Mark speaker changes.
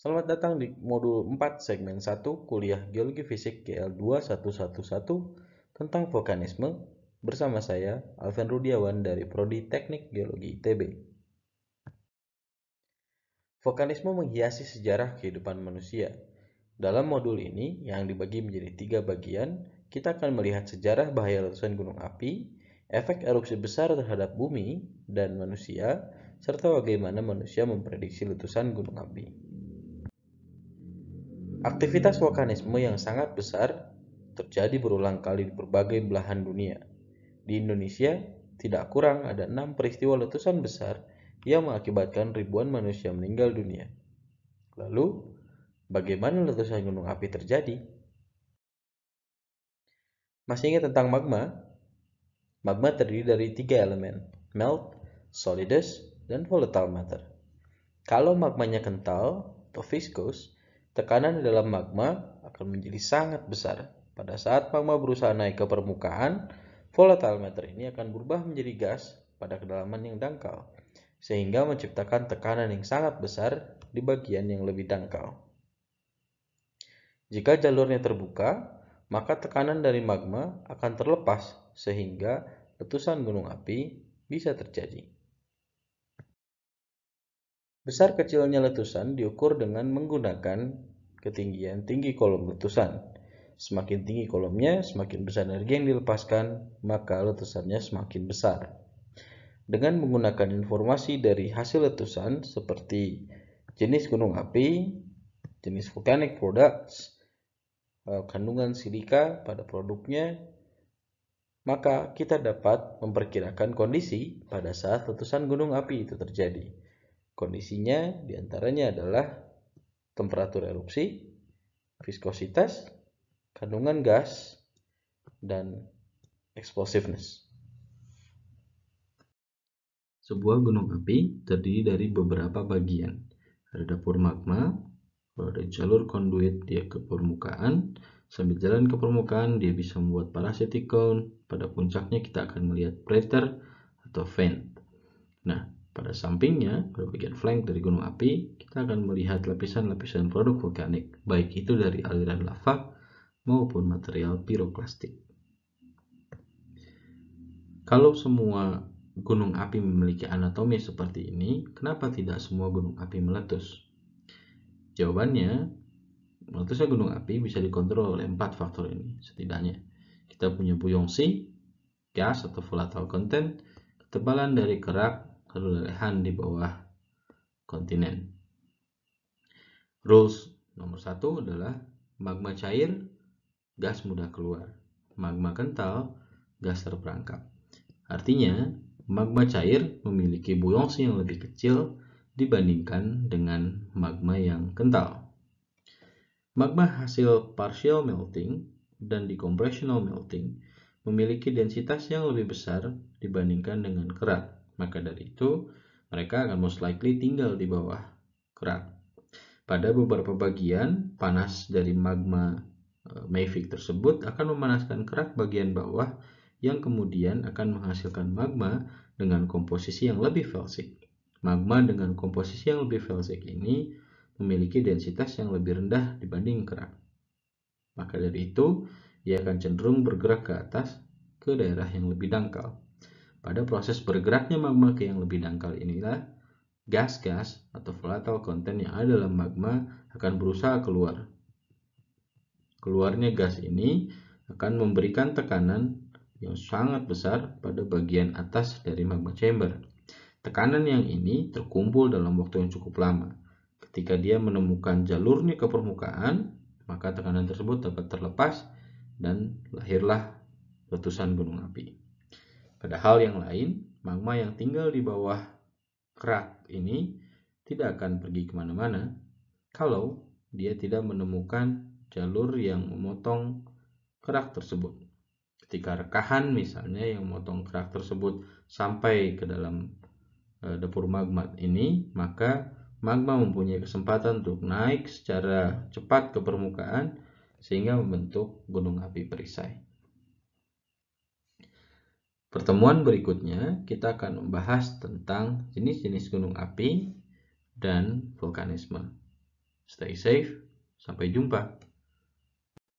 Speaker 1: Selamat datang di modul 4 segmen 1 kuliah Geologi Fisik GL2111 tentang vulkanisme bersama saya Alvin Rudiawan dari Prodi Teknik Geologi ITB. Vulkanisme menghiasi sejarah kehidupan manusia. Dalam modul ini yang dibagi menjadi tiga bagian, kita akan melihat sejarah bahaya letusan gunung api, efek erupsi besar terhadap bumi dan manusia, serta bagaimana manusia memprediksi letusan gunung api. Aktivitas vulkanisme yang sangat besar terjadi berulang kali di berbagai belahan dunia. Di Indonesia, tidak kurang ada enam peristiwa letusan besar yang mengakibatkan ribuan manusia meninggal dunia. Lalu, bagaimana letusan gunung api terjadi? Masih ingat tentang magma? Magma terdiri dari tiga elemen, melt, solidus, dan volatile matter. Kalau magmanya kental atau viscous, Tekanan di dalam magma akan menjadi sangat besar. Pada saat magma berusaha naik ke permukaan, volatile matter ini akan berubah menjadi gas pada kedalaman yang dangkal, sehingga menciptakan tekanan yang sangat besar di bagian yang lebih dangkal. Jika jalurnya terbuka, maka tekanan dari magma akan terlepas sehingga letusan gunung api bisa terjadi. Besar kecilnya letusan diukur dengan menggunakan ketinggian tinggi kolom letusan. Semakin tinggi kolomnya, semakin besar energi yang dilepaskan, maka letusannya semakin besar. Dengan menggunakan informasi dari hasil letusan seperti jenis gunung api, jenis volcanic products, e, kandungan silika pada produknya, maka kita dapat memperkirakan kondisi pada saat letusan gunung api itu terjadi. Kondisinya diantaranya adalah temperatur erupsi, viskositas, kandungan gas, dan explosiveness. Sebuah gunung api terdiri dari beberapa bagian. Ada dapur magma, ada jalur konduit dia ke permukaan. Sambil jalan ke permukaan, dia bisa membuat parasitic cone. Pada puncaknya kita akan melihat crater atau vent. Nah, pada sampingnya, pada bagian flank dari gunung api, kita akan melihat lapisan-lapisan produk vulkanik, baik itu dari aliran lava maupun material piroklastik. Kalau semua gunung api memiliki anatomi seperti ini, kenapa tidak semua gunung api meletus? Jawabannya, meletusnya gunung api bisa dikontrol oleh empat faktor ini setidaknya. Kita punya buoyancy, gas atau volatile content, ketebalan dari kerak kelelehan di bawah kontinen. Rules nomor satu adalah magma cair, gas mudah keluar. Magma kental, gas terperangkap. Artinya, magma cair memiliki buoyansi yang lebih kecil dibandingkan dengan magma yang kental. Magma hasil partial melting dan decompressional melting memiliki densitas yang lebih besar dibandingkan dengan kerak. Maka dari itu, mereka akan most likely tinggal di bawah kerak. Pada beberapa bagian, panas dari magma e, mafic tersebut akan memanaskan kerak bagian bawah yang kemudian akan menghasilkan magma dengan komposisi yang lebih felsik. Magma dengan komposisi yang lebih felsik ini memiliki densitas yang lebih rendah dibanding kerak. Maka dari itu, ia akan cenderung bergerak ke atas ke daerah yang lebih dangkal. Pada proses bergeraknya magma ke yang lebih dangkal inilah, gas-gas atau volatile content yang ada dalam magma akan berusaha keluar. Keluarnya gas ini akan memberikan tekanan yang sangat besar pada bagian atas dari magma chamber. Tekanan yang ini terkumpul dalam waktu yang cukup lama. Ketika dia menemukan jalurnya ke permukaan, maka tekanan tersebut dapat terlepas dan lahirlah letusan gunung api. Padahal yang lain, magma yang tinggal di bawah kerak ini tidak akan pergi kemana-mana kalau dia tidak menemukan jalur yang memotong kerak tersebut. Ketika rekahan misalnya yang memotong kerak tersebut sampai ke dalam e, depur magma ini, maka magma mempunyai kesempatan untuk naik secara cepat ke permukaan sehingga membentuk gunung api perisai. Pertemuan berikutnya kita akan membahas tentang jenis-jenis gunung api dan vulkanisme. Stay safe, sampai jumpa.